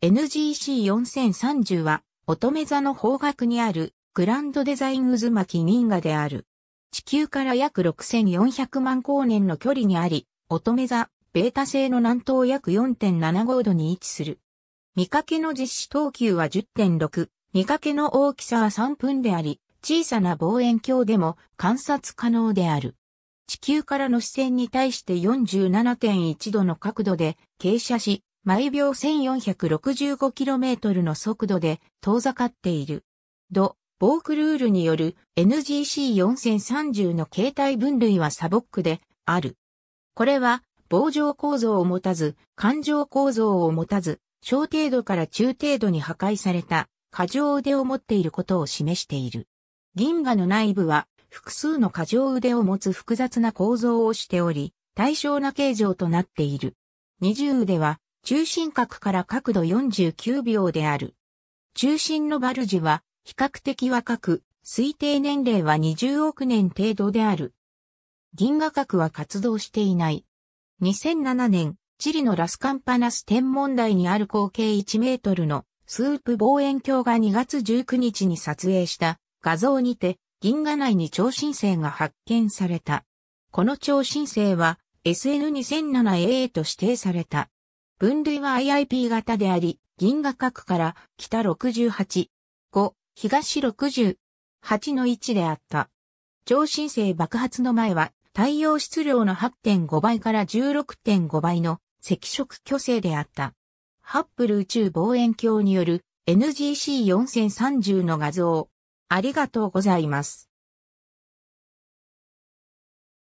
NGC4030 は乙女座の方角にあるグランドデザイン渦巻銀河である。地球から約6400万光年の距離にあり、乙女座、ベータ星の南東約4.75度に位置する。見かけの実施等級は10.6、見かけの大きさは3分であり、小さな望遠鏡でも観察可能である。地球からの視線に対して47.1度の角度で傾斜し、毎秒 1465km の速度で遠ざかっている。ド、ボークルールによる NGC4030 の形態分類はサボックである。これは棒状構造を持たず、環状構造を持たず、小程度から中程度に破壊された過剰腕を持っていることを示している。銀河の内部は複数の過剰腕を持つ複雑な構造をしており、対象な形状となっている。二重腕は中心角から角度49秒である。中心のバルジは比較的若く、推定年齢は20億年程度である。銀河核は活動していない。2007年、チリのラスカンパナス天文台にある口径1メートルのスープ望遠鏡が2月19日に撮影した画像にて銀河内に超新星が発見された。この超新星は SN2007A と指定された。分類は IIP 型であり、銀河核から北68、5、東60、8の1であった。超新星爆発の前は太陽質量の8.5倍から16.5倍の赤色巨星であった。ハッブル宇宙望遠鏡による NGC4030 の画像。ありがとうございます。